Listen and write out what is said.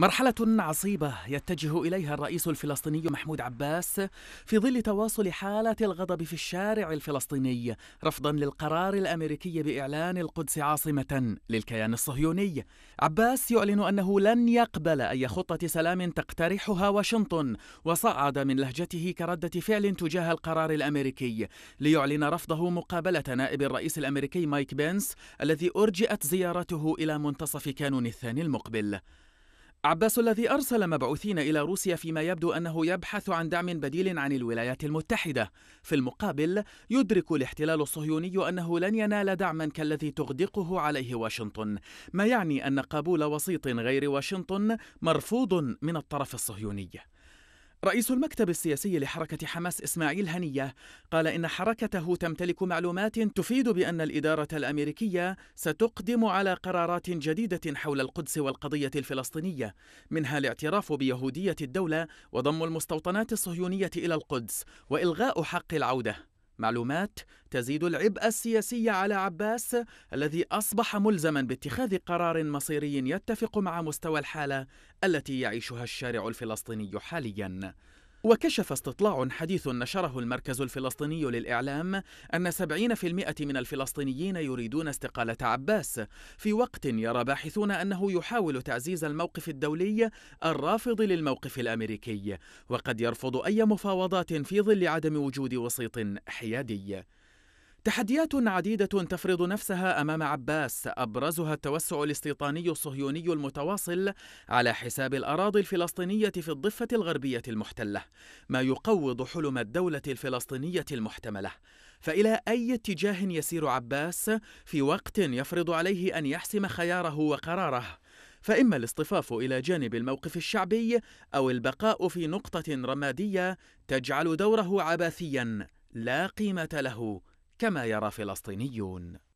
مرحلة عصيبة يتجه إليها الرئيس الفلسطيني محمود عباس في ظل تواصل حالة الغضب في الشارع الفلسطيني رفضا للقرار الأمريكي بإعلان القدس عاصمة للكيان الصهيوني. عباس يعلن أنه لن يقبل أي خطة سلام تقترحها واشنطن وصعد من لهجته كردة فعل تجاه القرار الأمريكي ليعلن رفضه مقابلة نائب الرئيس الأمريكي مايك بينس الذي أرجئت زيارته إلى منتصف كانون الثاني المقبل. عباس الذي أرسل مبعوثين إلى روسيا فيما يبدو أنه يبحث عن دعم بديل عن الولايات المتحدة في المقابل يدرك الاحتلال الصهيوني أنه لن ينال دعما كالذي تغدقه عليه واشنطن ما يعني أن قبول وسيط غير واشنطن مرفوض من الطرف الصهيوني رئيس المكتب السياسي لحركة حماس إسماعيل هنية قال إن حركته تمتلك معلومات تفيد بأن الإدارة الأمريكية ستقدم على قرارات جديدة حول القدس والقضية الفلسطينية منها الاعتراف بيهودية الدولة وضم المستوطنات الصهيونية إلى القدس وإلغاء حق العودة معلومات تزيد العبء السياسي على عباس الذي أصبح ملزما باتخاذ قرار مصيري يتفق مع مستوى الحالة التي يعيشها الشارع الفلسطيني حالياً وكشف استطلاع حديث نشره المركز الفلسطيني للإعلام أن 70% من الفلسطينيين يريدون استقالة عباس في وقت يرى باحثون أنه يحاول تعزيز الموقف الدولي الرافض للموقف الأمريكي وقد يرفض أي مفاوضات في ظل عدم وجود وسيط حيادي تحديات عديدة تفرض نفسها أمام عباس أبرزها التوسع الاستيطاني الصهيوني المتواصل على حساب الأراضي الفلسطينية في الضفة الغربية المحتلة ما يقوض حلم الدولة الفلسطينية المحتملة فإلى أي اتجاه يسير عباس في وقت يفرض عليه أن يحسم خياره وقراره فإما الاصطفاف إلى جانب الموقف الشعبي أو البقاء في نقطة رمادية تجعل دوره عباثياً لا قيمة له كما يرى فلسطينيون